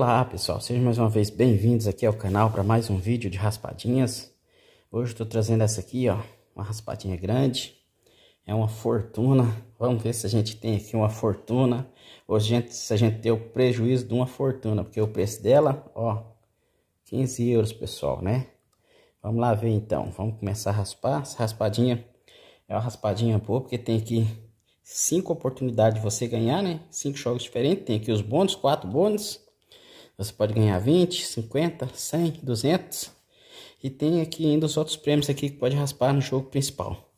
Olá pessoal, sejam mais uma vez bem-vindos aqui ao canal para mais um vídeo de raspadinhas. Hoje estou trazendo essa aqui, ó, uma raspadinha grande. É uma fortuna. Vamos ver se a gente tem aqui uma fortuna ou gente, se a gente tem o prejuízo de uma fortuna, porque o preço dela, ó, 15 euros pessoal, né? Vamos lá ver então, vamos começar a raspar. Essa raspadinha é uma raspadinha boa, porque tem aqui cinco oportunidades de você ganhar, né? Cinco jogos diferentes, tem aqui os bônus, quatro bônus você pode ganhar 20, 50, 100, 200. E tem aqui ainda os outros prêmios aqui que pode raspar no jogo principal.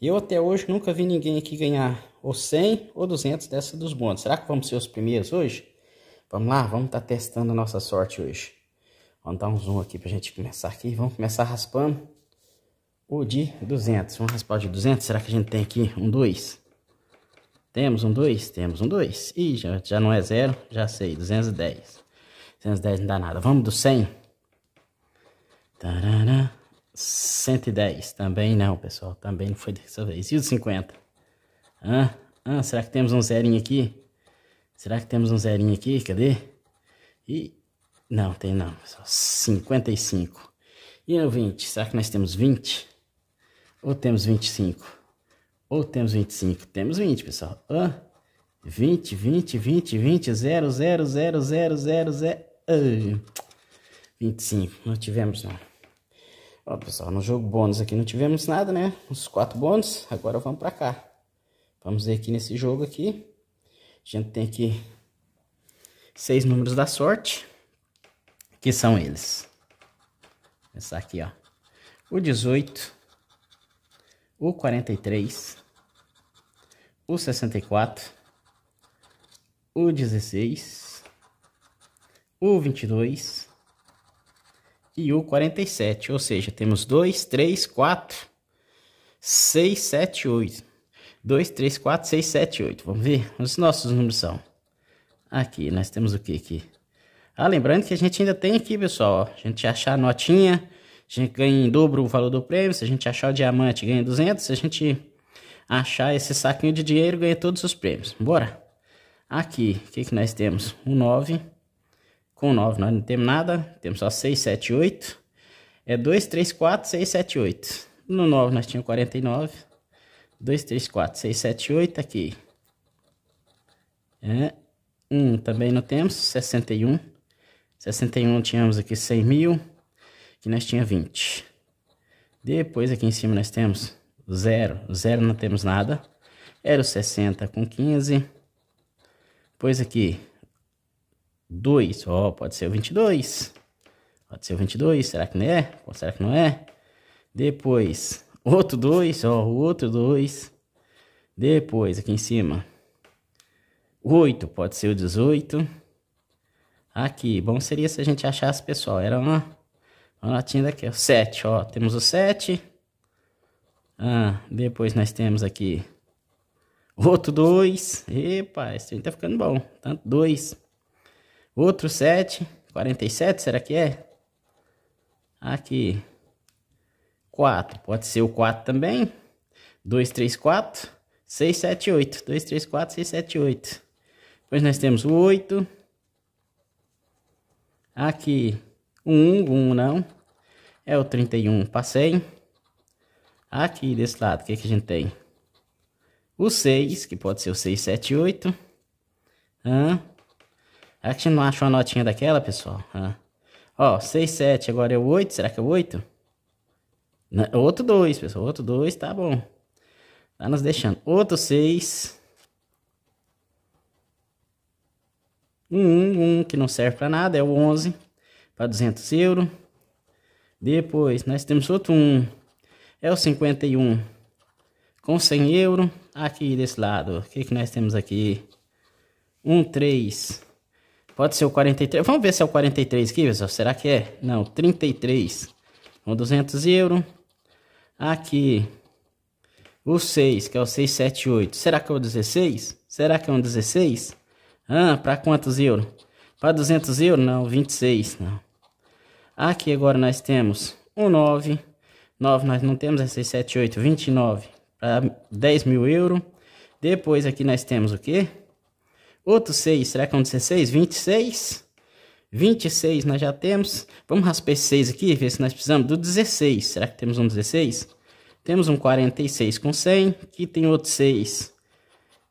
Eu até hoje nunca vi ninguém aqui ganhar ou 100 ou 200 dessa dos bônus. Será que vamos ser os primeiros hoje? Vamos lá, vamos estar tá testando a nossa sorte hoje. Vamos dar um zoom aqui pra gente começar aqui. Vamos começar raspando o de 200. Vamos raspar o de 200. Será que a gente tem aqui um 2? Temos um 2? Temos um 2. Ih, já, já não é zero, já sei, 210. 10 não dá nada. Vamos do 100. Tarana. 110. Também não, pessoal. Também não foi dessa vez. E o 50? Ah, ah, será que temos um zerinho aqui? Será que temos um zerinho aqui? Cadê? E não, tem não, pessoal. 55. E o 20? Será que nós temos 20? Ou temos 25? Ou temos 25? Temos 20, pessoal. Ah, 20, 20, 20, 20, 0, 0, 0, 0, 0, 0. 25, não tivemos não. Ó, pessoal, no jogo bônus aqui não tivemos nada, né? Os quatro bônus, agora vamos pra cá. Vamos ver aqui nesse jogo aqui. A gente tem aqui seis números da sorte. Que são eles. Vou começar aqui, ó. O 18, o 43, o 64, o 16, o 22 e o 47. Ou seja, temos 2, 3, 4, 6, 7, 8. 2, 3, 4, 6, 7, 8. Vamos ver os nossos números são. Aqui, nós temos o que aqui? Ah, lembrando que a gente ainda tem aqui, pessoal. Ó, a gente achar a notinha, a gente ganha em dobro o valor do prêmio. Se a gente achar o diamante, ganha 200. Se a gente achar esse saquinho de dinheiro, ganha todos os prêmios. Bora! Aqui, o que, que nós temos? O 9 com 9. Nós não temos nada, temos só 6, 7, 8. É 2, 3, 4, 6, 7, 8. No 9 nós tínhamos 49. 2, 3, 4, 6, 7, 8 aqui. É, 1 também não temos, 61. 61 tínhamos aqui 100 mil, que nós tínhamos 20. Depois aqui em cima nós temos 0, 0 não temos nada. Era o 60 com 15. Depois aqui, 2. Ó, oh, pode ser o 22. Pode ser o 22, será que não é? Ou será que não é? Depois, outro 2, ó, oh, outro 2. Depois, aqui em cima, 8, pode ser o 18. Aqui, bom seria se a gente achasse, pessoal, era uma, uma notinha daqui, ó, 7, ó, temos o 7. Ah, depois nós temos aqui outro 2. Epa, esse aí tá ficando bom, tanto 2. Outro 7. 47, será que é? Aqui. Ah, 4. Pode ser o 4 também. 2, 3, 4. 6, 7, 8. 2, 3, 4, 6, 7, 8. Depois nós temos o 8. Aqui. 1, um, 1 um não. É o 31, passei. Aqui ah, desse lado, o que, é que a gente tem? O 6, que pode ser o 6, 7, 8. A gente não achou a notinha daquela, pessoal? Ah. Ó, 6, 7, agora é 8, será que é 8? É outro 2, pessoal, outro 2, tá bom. Tá nos deixando. Outro 6. Um, um, que não serve pra nada, é o 11, pra 200 euros. Depois, nós temos outro 1, é o 51, com 100 euros. Aqui desse lado, o que que nós temos aqui? Um 3 Pode ser o 43. Vamos ver se é o 43 aqui, pessoal. Será que é? Não, 33. Um 200 euro. Aqui. O 6, que é o 678. Será que é o 16? Será que é um 16? Ah, para quantos euros? Para 200 euros? Não, 26. Não. Aqui agora nós temos um 9. 9 nós não temos, é 6, 7, 8, 29 para 10 mil euros. Depois aqui nós temos o quê? Outro 6, será que é um 16? 26. 26 nós já temos. Vamos raspar esse 6 aqui, ver se nós precisamos do 16. Será que temos um 16? Temos um 46 com 100. Aqui tem outro 6.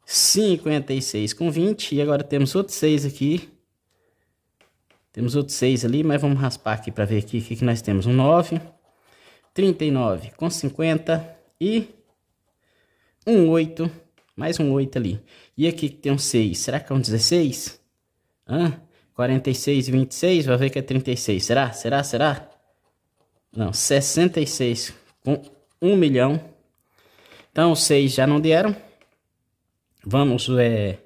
56 com 20. E agora temos outro 6 aqui. Temos outro 6 ali, mas vamos raspar aqui para ver aqui o que, que nós temos. Um 9. 39 com 50. E um 8 mais um 8 ali. E aqui que tem um 6. Será que é um 16? Hã? 46, 26. Vai ver que é 36. Será? Será? Será? Não, 66 com 1 milhão. Então, os 6 já não deram. Vamos, é...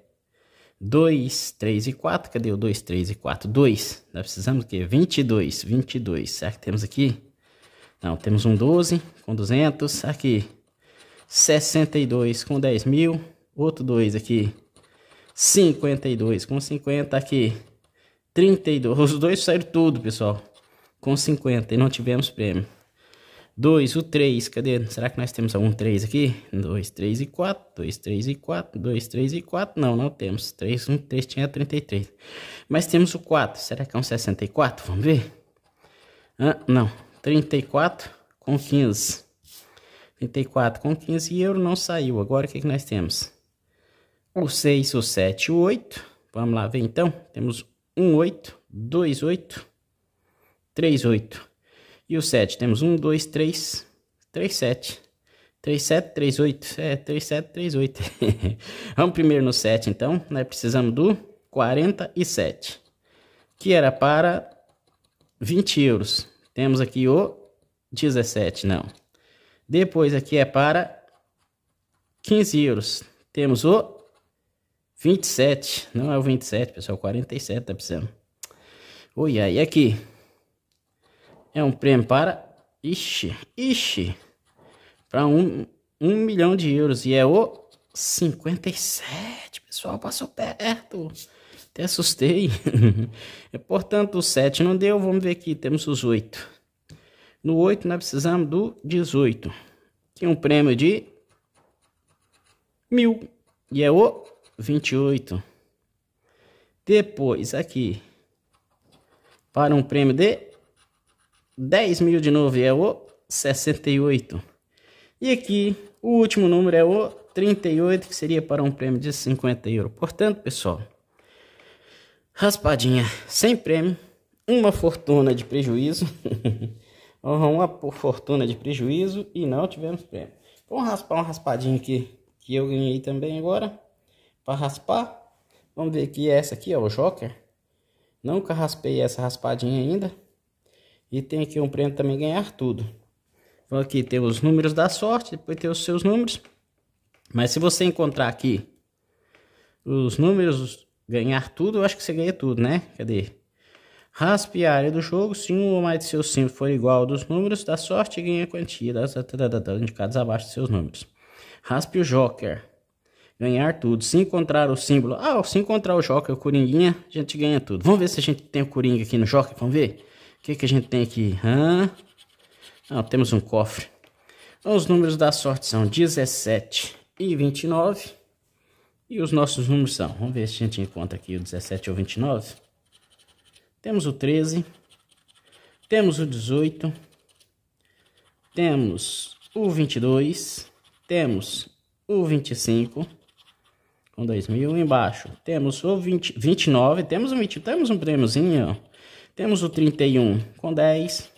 2, 3 e 4. Cadê o 2, 3 e 4? 2. Nós precisamos do quê? 22, 22. Será que temos aqui? Não, temos um 12 com 200. Aqui, 62 com 10 mil. Outro 2 aqui. 52 com 50 aqui. 32. Os dois saíram tudo, pessoal. Com 50 e não tivemos prêmio. 2, o 3, cadê? Será que nós temos algum 3 aqui? 2, 3 e 4, 2, 3 e 4, 2, 3 e 4. Não, não temos. 3, 1, 3 tinha 33. Mas temos o 4. Será que é um 64? Vamos ver. Ah, não. 34 com 15. 34 com 15 euros, não saiu. Agora o que, é que nós temos? O 6, o 7, o 8. Vamos lá ver então. Temos 1, 8, 2, 8, 3, 8. E o 7, temos 1, 2, 3, 3, 7. 3, 7, 3, 8. É, 3, 7, 3, 8. Vamos primeiro no 7 então. Nós precisamos do 47, que era para 20 euros. Temos aqui o 17, não. Depois aqui é para 15 euros. Temos o 27. Não é o 27, pessoal. 47 é tá precisando. Oi, aí aqui. É um prêmio para... Ixi, ixi. Para um, um milhão de euros. E é o 57. Pessoal, passou perto. Até assustei. Portanto, o 7 não deu. Vamos ver aqui. Temos os 8. No 8, nós precisamos do 18, que é um prêmio de 1.000. e é o 28. Depois, aqui, para um prêmio de 10.000 de novo, e é o 68. E aqui, o último número é o 38, que seria para um prêmio de 50 euros. Portanto, pessoal, raspadinha sem prêmio, uma fortuna de prejuízo. uma fortuna de prejuízo e não tivemos prêmio. Então, vamos raspar uma raspadinha aqui que eu ganhei também agora. Para raspar, vamos ver que é essa aqui, ó, o Joker. Nunca raspei essa raspadinha ainda. E tem aqui um prêmio também ganhar tudo. Então, aqui tem os números da sorte, depois tem os seus números. Mas se você encontrar aqui os números ganhar tudo, eu acho que você ganha tudo, né? Cadê? Raspe a área do jogo se um ou mais de seus símbolos for igual ao dos números da sorte ganha a quantia indicadas abaixo de seus números. Raspe o Joker. Ganhar tudo. Se encontrar o símbolo. Ah, se encontrar o Joker, o Coringuinha, a gente ganha tudo. Vamos ver se a gente tem o Coringa aqui no Joker. Vamos ver? O que, que a gente tem aqui? Hã? Ah, temos um cofre. Então, os números da sorte são 17 e 29. E os nossos números são. Vamos ver se a gente encontra aqui o 17 ou 29. Temos o 13, temos o 18, temos o 22, temos o 25 com 2 mil embaixo. Temos o 20, 29, temos um 20, temos um prêmiozinho, Temos o 31 com 10.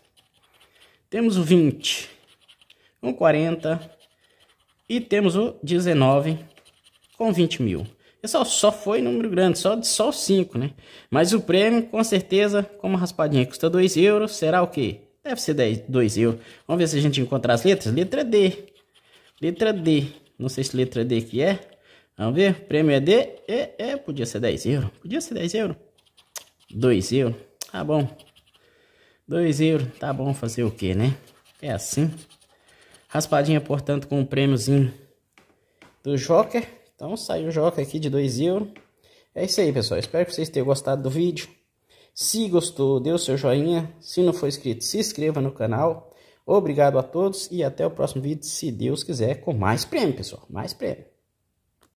Temos o 20 com 40 e temos o 19 com 20 mil. Pessoal, só foi número grande, só de só 5, né? Mas o prêmio, com certeza, como a raspadinha custa 2 euros, será o quê? Deve ser 10, 2 euros. Vamos ver se a gente encontra as letras. Letra D. Letra D. Não sei se letra D que é. Vamos ver. prêmio é D. É, é, podia ser 10 euros. Podia ser 10 euros. 2 euros. Tá bom. 2 euros. Tá bom fazer o quê, né? É assim. Raspadinha, portanto, com o um prêmiozinho do Joker. Então saiu o Joca aqui de 2 euros. É isso aí, pessoal. Espero que vocês tenham gostado do vídeo. Se gostou, dê o seu joinha. Se não for inscrito, se inscreva no canal. Obrigado a todos e até o próximo vídeo, se Deus quiser, com mais prêmio, pessoal. Mais prêmio.